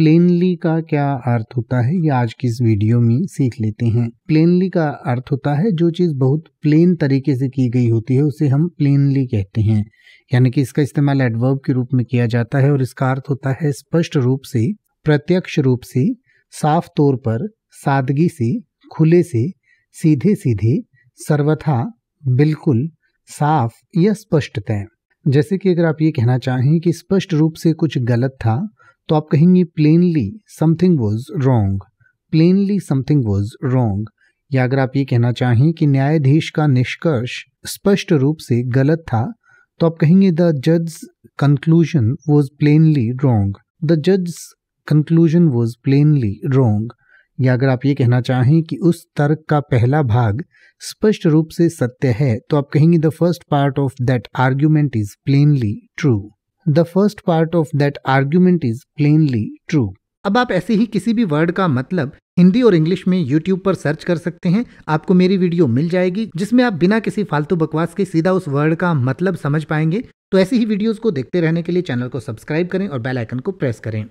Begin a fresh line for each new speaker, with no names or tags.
plainly का क्या अर्थ होता है ये आज की इस वीडियो में सीख लेते हैं प्लेनली का अर्थ होता है जो चीज़ बहुत प्लेन तरीके से की गई होती है उसे हम प्लेनली कहते हैं यानी कि इसका इस्तेमाल एडवर्ब के रूप में किया जाता है और इसका अर्थ होता है स्पष्ट रूप से प्रत्यक्ष रूप से साफ तौर पर सादगी से खुले से सीधे सीधे सर्वथा बिल्कुल साफ या स्पष्टतः जैसे कि अगर आप ये कहना चाहें कि स्पष्ट रूप से कुछ गलत था तो आप कहेंगे plainly something was wrong plainly something was wrong या अगर आप ये कहना चाहें कि न्यायाधीश का निष्कर्ष स्पष्ट रूप से गलत था तो आप कहेंगे द जज conclusion was plainly wrong the जज कंक्लूजन वॉज प्लेनली रॉन्ग या अगर आप ये कहना चाहें कि उस तर्क का पहला भाग स्पष्ट रूप से सत्य है तो आप कहेंगे the first part of that argument is plainly true the first part of that argument is plainly true अब आप ऐसे ही किसी भी वर्ड का मतलब हिंदी और इंग्लिश में यूट्यूब पर सर्च कर सकते हैं आपको मेरी वीडियो मिल जाएगी जिसमें आप बिना किसी फालतू बकवास के सीधा उस वर्ड का मतलब समझ पाएंगे तो ऐसी ही वीडियोस को देखते रहने के लिए चैनल को सब्सक्राइब करें और बेल आइकन को प्रेस करें